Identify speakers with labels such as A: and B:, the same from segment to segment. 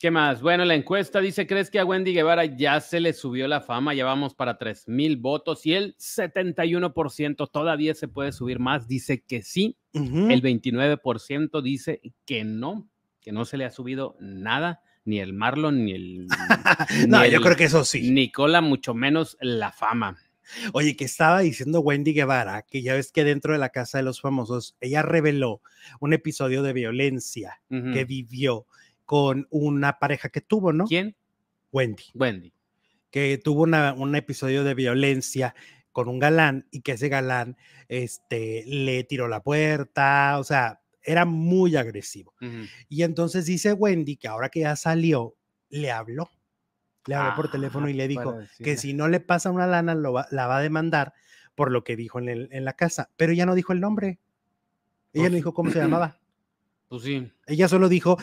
A: ¿Qué más? Bueno, la encuesta dice, ¿crees que a Wendy Guevara ya se le subió la fama? Ya vamos para 3000 mil votos y el 71% todavía se puede subir más, dice que sí, el 29% dice que no, que no se le ha subido nada, ni el Marlon, ni el... no, yo creo que eso sí. Nicola, mucho menos la fama.
B: Oye, que estaba diciendo Wendy Guevara, que ya ves que dentro de la casa de los famosos, ella reveló un episodio de violencia que vivió con una pareja que tuvo, ¿no? ¿Quién? Wendy. Wendy. Que tuvo un episodio de violencia con un galán y que ese galán este, le tiró la puerta, o sea, era muy agresivo. Y entonces dice Wendy que ahora que ya salió, le habló.
A: Le habló por teléfono ah, y le dijo
B: que si no le pasa una lana, la va a demandar por lo que dijo en, en la casa. Pero ya no dijo el nombre. Ella no dijo cómo se pues, llamaba. Pues sí. Ella solo dijo,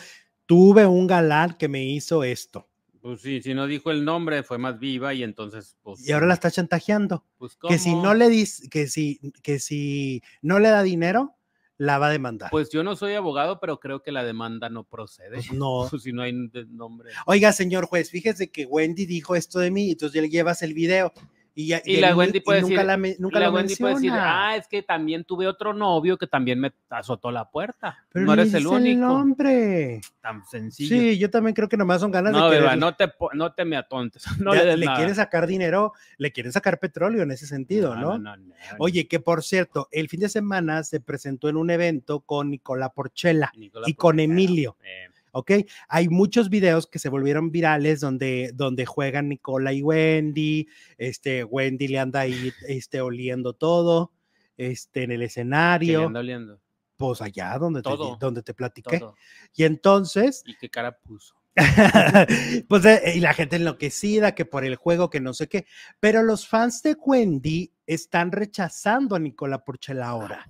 B: tuve un galán que me hizo esto.
A: Pues sí, si no dijo el nombre, fue más viva y entonces, pues Y ahora la está
B: chantajeando. Pues, que si no le que si, que si no le da dinero, la va a demandar.
A: Pues yo no soy abogado, pero creo que la demanda no procede. Pues no. si no hay nombre.
B: Oiga, señor juez, fíjese que Wendy dijo esto de mí, entonces ya llevas el video.
A: Y, la Wendy puede decir, la, ah, es que también tuve otro novio que también me azotó la puerta. Pero no eres el único.
B: hombre.
A: Tan sencillo. Sí,
B: yo también creo que nomás son ganas de. no
A: te, no te me atontes. le, quieren
B: sacar dinero, le quieren sacar petróleo en ese sentido, ¿no? Oye, que por cierto, el fin de semana se presentó en un evento con Nicola Porchela y con Emilio. Eh. Hay muchos videos que se volvieron virales donde, donde juegan Nicola y Wendy, este, Wendy le anda ahí este, oliendo todo, este, en el escenario. Le anda oliendo? Pues allá donde, Te, donde te platiqué. Y entonces...
A: ¿Y qué cara puso?
B: pues eh, y la gente enloquecida, que por el juego, que no sé qué. Pero los fans de Wendy están rechazando a Nicola Porchela ahora.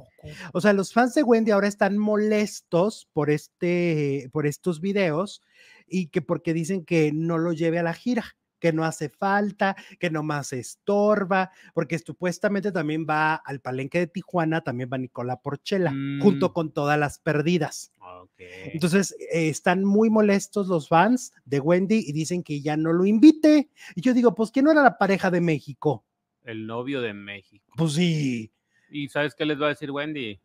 B: O sea, los fans de Wendy ahora están molestos por, este, eh, por estos videos y que porque dicen que no lo lleve a la gira que no hace falta, que no nomás estorba, porque supuestamente también va al palenque de Tijuana, también va Nicola Porchela, junto mm. con todas las perdidas. Ah, Entonces, eh, están muy molestos los fans de Wendy y dicen que ya no lo invite. Y yo digo, pues, ¿quién no era la pareja de México?
A: el novio de México.
B: Pues sí.
A: ¿Y sabes qué les va a decir Wendy?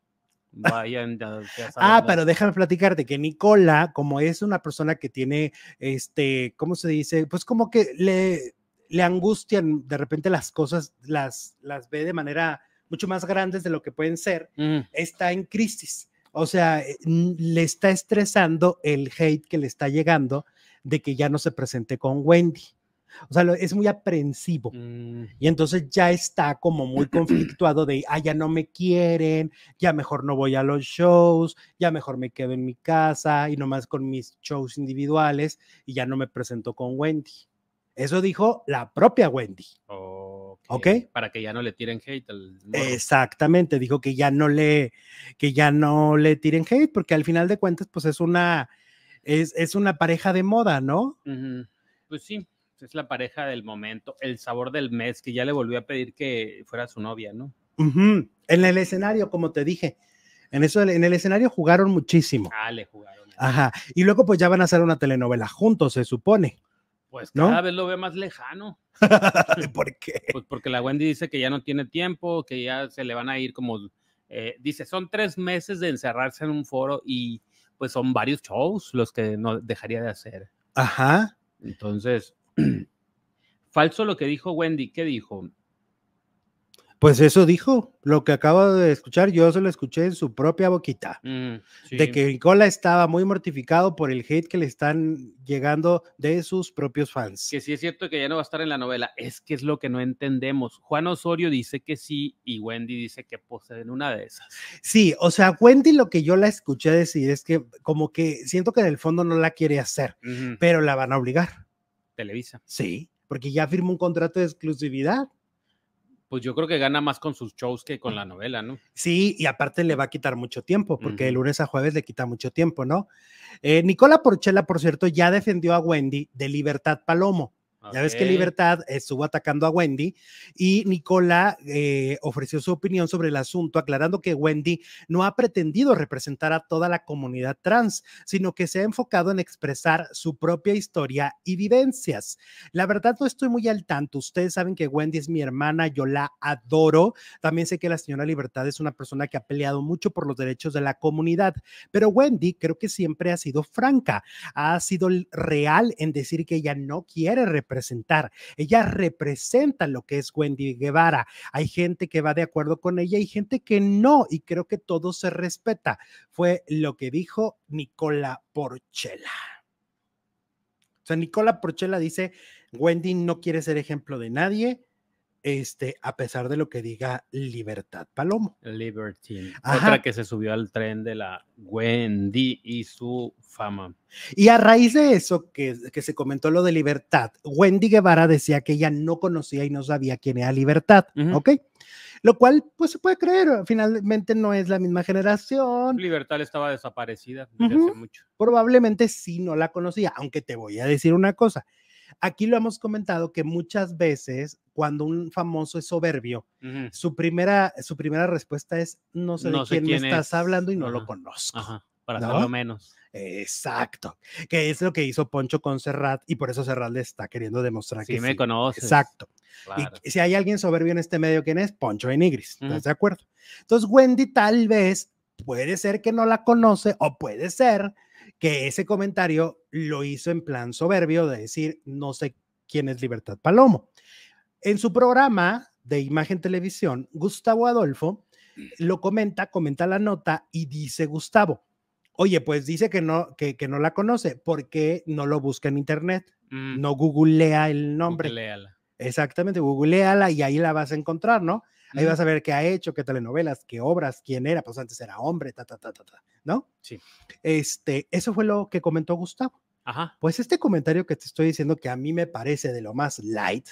A: Vayan, ah, pero
B: déjame platicarte que Nicola, como es una persona que tiene, este, ¿cómo se dice? Pues como que le, angustian de repente las cosas, las, las ve de manera mucho más grandes de lo que pueden ser, mm. está en crisis. O sea, eh, le está estresando el hate que le está llegando de que ya no se presente con Wendy. O sea, es muy aprensivo. Mm. Y entonces ya está como muy conflictuado de, ah, ya no me quieren, ya mejor no voy a los shows, ya mejor me quedo en mi casa y nomás con mis shows individuales y ya no me presento con Wendy. Eso dijo la propia Wendy. Okay. ¿Ok?
A: Para que ya no le tiren hate
B: Exactamente, dijo que ya no le que ya no le tiren hate porque al final de cuentas pues es una es, una pareja de moda, ¿no?
A: Pues sí. Pues, es la pareja del momento, el sabor del mes, que ya le volvió a pedir que fuera su novia, ¿no?
B: En el escenario, como te dije, en, eso, en el escenario jugaron muchísimo.
A: Ah, le jugaron.
B: Ajá. Y luego pues ya van a hacer una telenovela juntos, se supone.
A: Pues cada vez lo ve más lejano. ¿Por qué? Pues porque la Wendy dice que ya no tiene tiempo, que ya se le van a ir como, eh, dice, son tres meses de encerrarse en un foro y pues son varios shows los que no dejaría de hacer.
B: Ajá.
A: Entonces, Falso lo que dijo Wendy. ¿Qué dijo?
B: Pues eso dijo, lo que acabo de escuchar, yo se lo escuché en su propia boquita,
A: mm, de que
B: Nicola estaba muy mortificado por el hate que le están llegando de sus propios fans.
A: Que sí es cierto que ya no va a estar en la novela, es que es lo que no entendemos. Juan Osorio dice que sí y Wendy dice que poseen una de esas.
B: Sí, o sea, Wendy lo que yo la escuché decir es que como que siento que en el fondo no la quiere hacer, pero la van a obligar.
A: Televisa. Sí,
B: porque ya firmó un contrato de exclusividad.
A: Pues yo creo que gana más con sus shows que con la novela, ¿no?
B: Sí, y aparte le va a quitar mucho tiempo, porque el lunes a jueves le quita mucho tiempo, ¿no? Eh, Nicola Porchela, por cierto, ya defendió a Wendy de Libertad Palomo ya ves que Libertad eh, estuvo atacando a Wendy y Nicola eh, ofreció su opinión sobre el asunto, aclarando que Wendy no ha pretendido representar a toda la comunidad trans, sino que se ha enfocado en expresar su propia historia y vivencias. La verdad no estoy muy al tanto. Ustedes saben que Wendy es mi hermana, yo la adoro. También sé que la señora Libertad es una persona que ha peleado mucho por los derechos de la comunidad, pero Wendy creo que siempre ha sido franca, ha sido real en decir que ella no quiere representar ella representa lo que es Wendy Guevara. Hay gente que va de acuerdo con ella y gente que no, y creo que todo se respeta. Fue lo que dijo Nicola Porchela. O sea, Nicola Porchela dice, Wendy no quiere ser ejemplo de nadie, este, a pesar de lo que diga Libertad Palomo.
A: Libertad, Otra que se subió al tren de la Wendy y su fama.
B: Y a raíz de eso,
A: que, se comentó lo de Libertad,
B: Wendy Guevara decía que ella no conocía y no sabía quién era Libertad, ¿ok? Lo cual, pues se puede creer, finalmente no es la misma generación.
A: Libertad estaba desaparecida
B: mucho. Probablemente sí no la conocía, aunque te voy a decir una cosa Aquí lo hemos comentado que muchas veces cuando un famoso es soberbio, su, primera, su primera respuesta es, no sé de quién, estás hablando y no lo
A: conozco. Ajá. Para nada menos. Exacto,
B: que es lo que hizo Poncho con Serrat y por eso Serrat le está queriendo demostrar sí, que me conoce. Exacto. Y si hay alguien soberbio en este medio, ¿quién es? Poncho Enigris, ¿estás de acuerdo? Entonces, Wendy tal vez puede ser que no la conoce o puede ser que ese comentario lo hizo en plan soberbio de decir, no sé quién es Libertad Palomo. En su programa de Imagen Televisión, Gustavo Adolfo lo comenta, comenta la nota y dice Gustavo, oye, pues dice que no, que, no la conoce, porque no lo busca en internet? Mm. No googlea el nombre. Googleala. Exactamente, googleala y ahí la vas a encontrar, ¿no? Ahí vas a ver qué ha hecho, qué telenovelas, qué obras, quién era, pues antes era hombre, ta, ta, ta, ta, ta, ¿no? Sí. Este, eso fue lo que comentó Gustavo. Ajá. Pues este comentario que te estoy diciendo que a mí me parece de lo más light,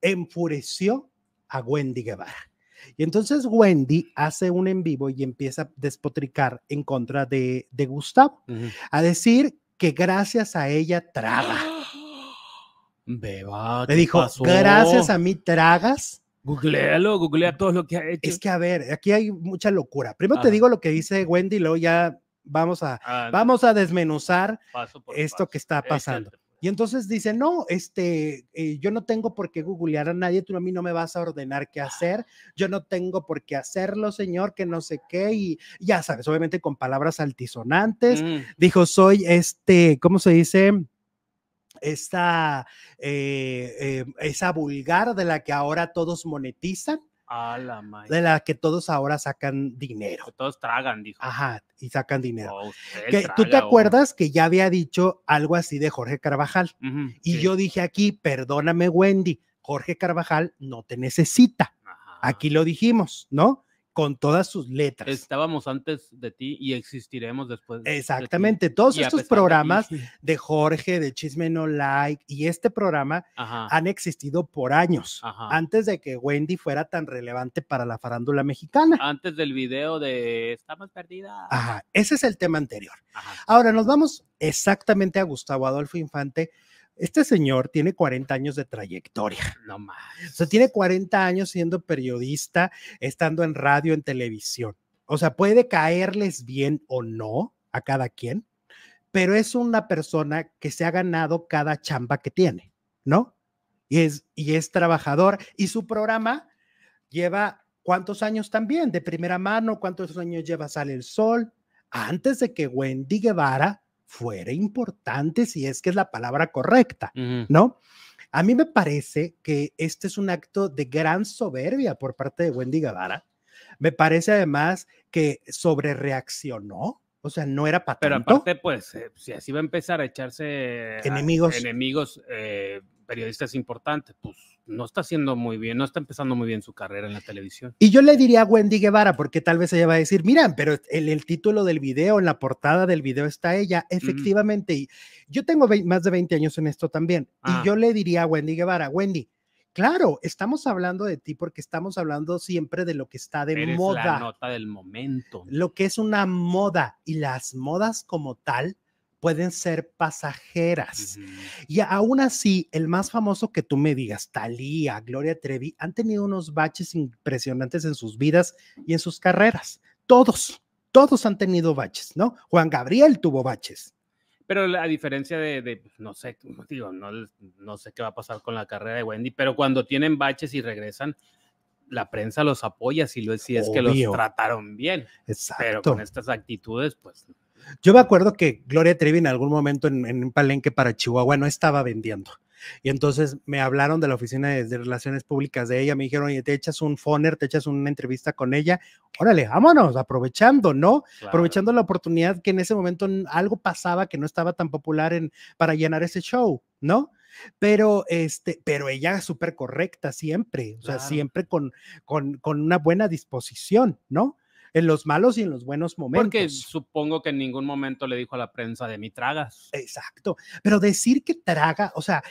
B: enfureció a Wendy Guevara. Y entonces Wendy hace un en vivo y empieza a despotricar en contra de, de Gustavo, a decir que gracias a ella traga. Beba, dijo, gracias a mí tragas Googlealo, googlea mm. todo lo que ha hecho. Es que a ver, aquí hay mucha locura. Primero te digo lo que dice Wendy, luego ya vamos a, vamos a desmenuzar esto que está pasando. Pues. Y entonces dice, no, este, eh, yo no tengo por qué googlear a nadie, tú a mí no me vas a ordenar qué ah. hacer, yo no tengo por qué hacerlo, señor, que no sé qué, y ya sabes, obviamente con palabras altisonantes, mm. dijo, soy este, ¿cómo se dice? esa, eh, eh, esa vulgar de la que ahora todos monetizan.
A: la de
B: la que todos ahora sacan dinero.
A: Que todos tragan, dijo. Ajá,
B: y sacan dinero. Oh,
A: ¿Tú te acuerdas
B: que ya había dicho algo así de Jorge Carvajal? y yo dije aquí, perdóname Wendy, Jorge Carvajal no te necesita. Aquí lo dijimos, ¿no? con todas sus letras.
A: Estábamos antes de ti y existiremos después. Exactamente, todos estos programas
B: de, Jorge, de Chisme No Like y este programa han existido por años, antes de que Wendy fuera tan relevante para la farándula mexicana.
A: Antes del video de Estamos perdidas.
B: ese es el tema anterior. Ahora nos vamos exactamente a Gustavo Adolfo Infante este señor tiene 40 años de trayectoria. No más. O sea, tiene 40 años siendo periodista, estando en radio, en televisión. O sea, puede caerles bien o no a cada quien, pero es una persona que se ha ganado cada chamba que tiene, ¿no? Y es, y es trabajador. Y su programa lleva cuántos años también, de primera mano, cuántos años lleva Sale el Sol, antes de que Wendy Guevara fuera importante si es que es la palabra correcta, ¿no? A mí me parece que este es un acto de gran soberbia por parte de Wendy Guevara. Me parece además que sobre
A: reaccionó, o sea,
B: no era para Pero aparte,
A: pues, eh, si así va a empezar a echarse enemigos, enemigos eh, periodista es importante, pues no está haciendo muy bien, no está empezando muy bien su carrera en la televisión.
B: Y yo le diría a Wendy Guevara, porque tal vez ella va a decir, miran, pero el, el título del video, en la portada del video está ella, efectivamente. Y yo tengo más de 20 años en esto también. Y ah. yo le diría a Wendy Guevara, Wendy, Claro, estamos hablando de ti porque estamos hablando siempre de lo que está de moda. La
A: nota del momento.
B: Lo que es una moda y las modas como tal pueden ser pasajeras. Y aún así, el más famoso que tú me digas, Thalía, Gloria Trevi, han tenido unos baches impresionantes en sus vidas y en sus carreras. Todos, todos han tenido baches, ¿no? Juan Gabriel tuvo baches.
A: Pero a diferencia de, pues, no sé, digo, no, no sé qué va a pasar con la carrera de Wendy, pero cuando tienen baches y regresan, la prensa los apoya si, lo, es que los trataron bien. Exacto. Pero con estas actitudes, pues
B: yo me acuerdo que Gloria Trevi en algún momento en, un palenque para Chihuahua no estaba vendiendo. Y entonces me hablaron de la oficina de, relaciones públicas de ella, me dijeron, oye, te echas un foner, te echas una entrevista con ella, órale, vámonos, aprovechando, ¿no? Aprovechando la oportunidad que en ese momento algo pasaba que no estaba tan popular en, para llenar ese show, ¿no? Pero, este, pero ella es súper correcta siempre, o sea, siempre con, con una buena disposición, ¿no? en los malos y en los buenos momentos. Porque
A: supongo que en ningún momento le dijo a la prensa de mi tragas. Exacto,
B: pero decir que traga, o sea,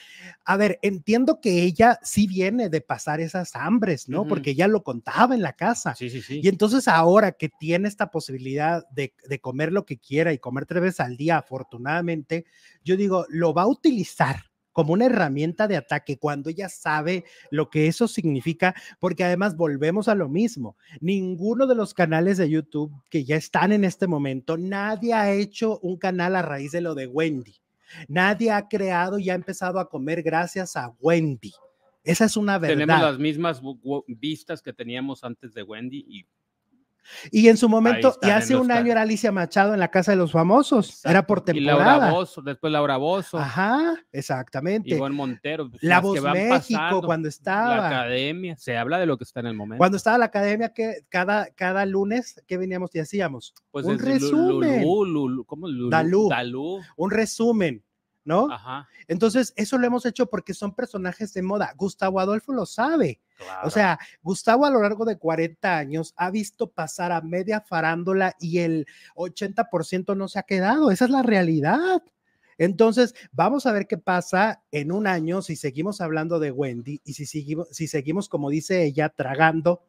B: a ver, entiendo que ella sí viene de pasar esas hambres, ¿no? Porque ella lo contaba en la casa. Sí, sí, sí. Y entonces ahora que tiene esta posibilidad de comer lo que quiera y comer tres veces al día, afortunadamente, yo digo, lo va a utilizar como una herramienta de ataque cuando ella sabe lo que eso significa, porque además volvemos a lo mismo. Ninguno de los canales de YouTube que ya están en este momento, nadie ha hecho un canal a raíz de lo de Wendy. Nadie ha creado y ha empezado a comer gracias a Wendy. Esa es una verdad. Tenemos las
A: mismas vistas que teníamos antes de Wendy y
B: y en su momento, y hace un año era Alicia Machado en la Casa de los Famosos, era por temporada. Y
A: Laura después Laura Bozo. Ajá, exactamente. Juan Montero. Pues, la Voz México, cuando estaba. La Academia, se habla de lo que está en el momento. Cuando estaba
B: la Academia, que cada, cada lunes, ¿qué veníamos y hacíamos?
A: Pues un resumen. Un resumen. ¿No? Ajá.
B: Entonces, eso lo hemos hecho porque son personajes de moda. Gustavo Adolfo lo sabe o sea, Gustavo a lo largo de 40 años ha visto pasar a media farándula y el 80% no se ha quedado. Esa es la realidad. Entonces, vamos a ver qué pasa en un año si seguimos hablando de Wendy y si seguimos, si seguimos como dice ella, tragando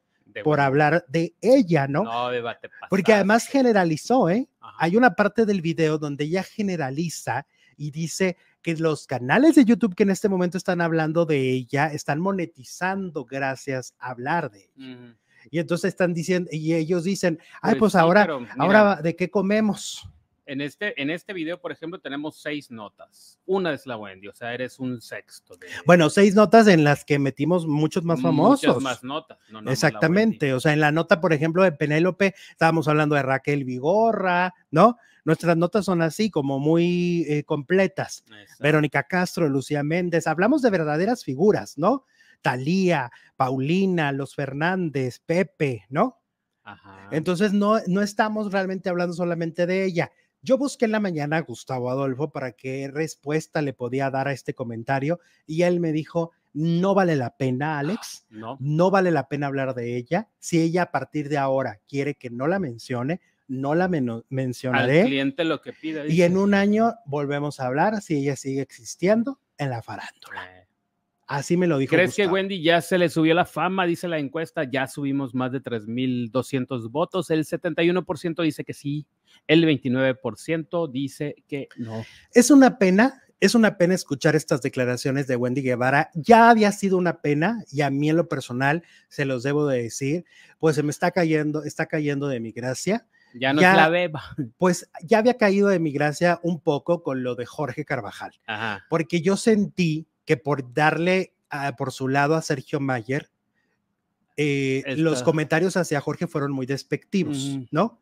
B: por hablar de ella, ¿no? No, debate Porque además generalizó, ¿eh? Hay una parte del video donde ella generaliza y dice, que los canales de YouTube que en este momento están hablando de ella están monetizando gracias a hablar de ella. Y entonces están diciendo, y ellos dicen, ay, pues, pues ahora, ahora, ¿de qué comemos?
A: En este, en este video, por ejemplo, tenemos seis notas. Una es la Wendy, o sea, eres un sexto.
B: Bueno, seis notas en las que metimos muchos más famosos. Muchas más
A: notas. No, no Exactamente,
B: o sea, en la nota, por ejemplo, de Penélope, estábamos hablando de Raquel Vigorra, ¿no? Nuestras notas son así, como muy eh, completas. Verónica Castro, Lucía Méndez, hablamos de verdaderas figuras, ¿no? Talía, Paulina, Los Fernández, Pepe, ¿no? Ajá. Entonces no, no estamos realmente hablando solamente de ella. Yo busqué en la mañana a Gustavo Adolfo para qué respuesta le podía dar a este comentario y él me dijo, no vale la pena, Alex, no vale la pena hablar de ella. Si ella a partir de ahora quiere que no la mencione, no la mencionaré.
A: lo que Y en un
B: año volvemos a hablar si ella sigue existiendo en la farándula. Eh. Así me lo dijo. ¿Crees que
A: Wendy ya se le subió la fama? Dice la encuesta, ya subimos más de 3.200 votos. El 71% dice que sí, el 29% dice que no.
B: Es una pena, es una pena escuchar estas declaraciones de Wendy Guevara. Ya había sido una pena y a mí en lo personal se los debo de decir, pues se me está cayendo, está cayendo de mi gracia
A: ya no la beba.
B: Pues ya había caído de mi gracia un poco con lo de Jorge Carvajal, porque yo sentí que por darle por su lado a Sergio Mayer, eh, los comentarios hacia Jorge fueron muy despectivos, ¿no?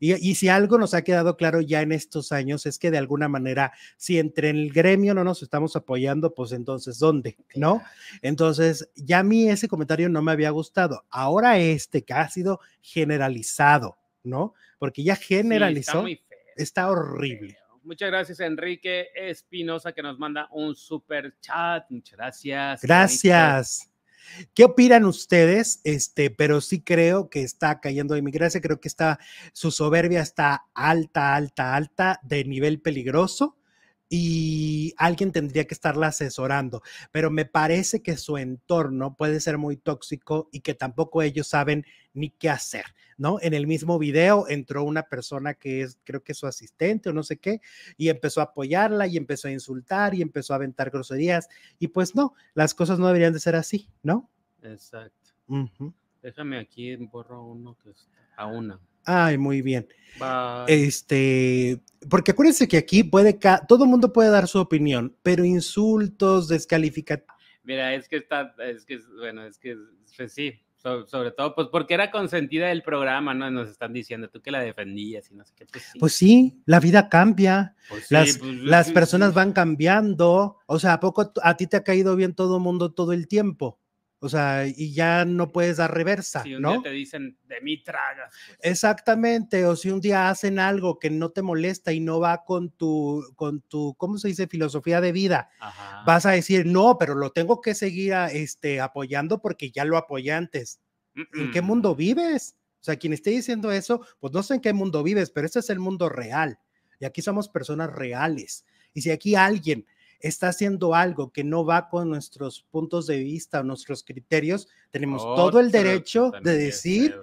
B: Y, si algo nos ha quedado claro ya en estos años es que de alguna manera, si entre el gremio no nos estamos apoyando, pues entonces, ¿dónde? ¿No? Entonces, ya a mí ese comentario no me había gustado. Ahora este que ha sido generalizado ¿no? Porque ya generalizó. está, horrible.
A: Muchas gracias, Enrique Espinosa, que nos manda un super chat. Muchas gracias. Gracias.
B: ¿Qué opinan ustedes? Este, pero sí creo que está cayendo de mi gracia. Creo que está, su soberbia está alta, alta, alta, de nivel peligroso y alguien tendría que estarla asesorando, pero me parece que su entorno puede ser muy tóxico y que tampoco ellos saben ni qué hacer, ¿no? En el mismo video entró una persona que es, creo que su asistente o no sé qué, y empezó a apoyarla y empezó a insultar y empezó a aventar groserías, y pues no, las cosas no deberían de ser así, ¿no?
A: Exacto. Déjame aquí, borro uno que a una.
B: Ay, muy bien. Este, porque acuérdense que aquí puede, todo el mundo puede dar su opinión, pero insultos, descalificaciones.
A: Mira, es que está, es que, bueno, es que, pues sí, sobre todo, pues porque era consentida del programa, ¿no? Nos están diciendo tú que la defendías y no sé qué.
B: Pues sí, pues la vida cambia, pues las, las personas van cambiando, o sea, ¿a poco a ti te ha caído bien todo el mundo todo el tiempo? O sea, y ya no puedes dar reversa, si un Día te
A: dicen, de mí traga. Pues.
B: Exactamente, o si un día hacen algo que no te molesta y no va con tu, con tu, ¿cómo se dice? Filosofía de vida. Vas a decir, no, pero lo tengo que seguir este, apoyando porque ya lo apoyé antes. ¿En qué mundo vives? O sea, quien esté diciendo eso, pues no sé en qué mundo vives, pero este es el mundo real. Y aquí somos personas reales. Y si aquí alguien está haciendo algo que no va con nuestros puntos de vista o nuestros criterios, tenemos todo el derecho de decir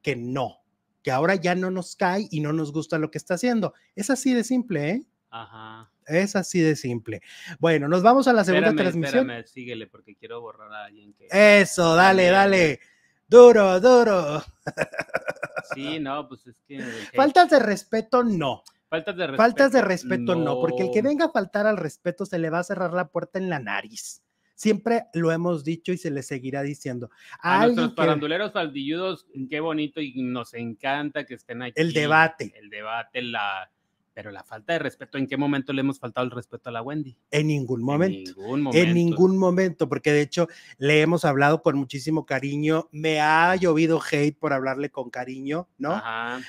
B: que no, que ahora ya no nos cae y no nos gusta lo que está haciendo. Es así de simple, ¿eh?
A: Ajá.
B: Es así de simple. Bueno, nos vamos a la segunda transmisión.
A: Espérame, síguele porque quiero borrar a alguien que...
B: Eso, dale, dale. Duro, duro.
A: Sí, no, pues es que... Faltas de
B: respeto, no. Faltas de respeto. de respeto no. porque el que venga a faltar al respeto se le va a cerrar la puerta en la nariz. Siempre lo hemos dicho y se le seguirá diciendo. A, nuestros paranduleros
A: faldilludos, qué bonito y nos encanta que estén ahí El debate. El debate, la, pero la falta de respeto, ¿en qué momento le hemos faltado el respeto a la Wendy? En
B: ningún momento.
A: En ningún
B: momento. porque de hecho le hemos hablado con muchísimo cariño. Me ha llovido hate por hablarle con cariño, ¿no?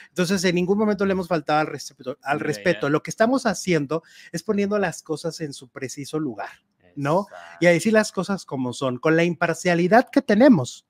B: Entonces, en ningún momento le hemos faltado al respeto. Al respeto. Lo que estamos haciendo es poniendo las cosas en su preciso lugar, ¿no? Y a decir las cosas como son, con la imparcialidad que tenemos.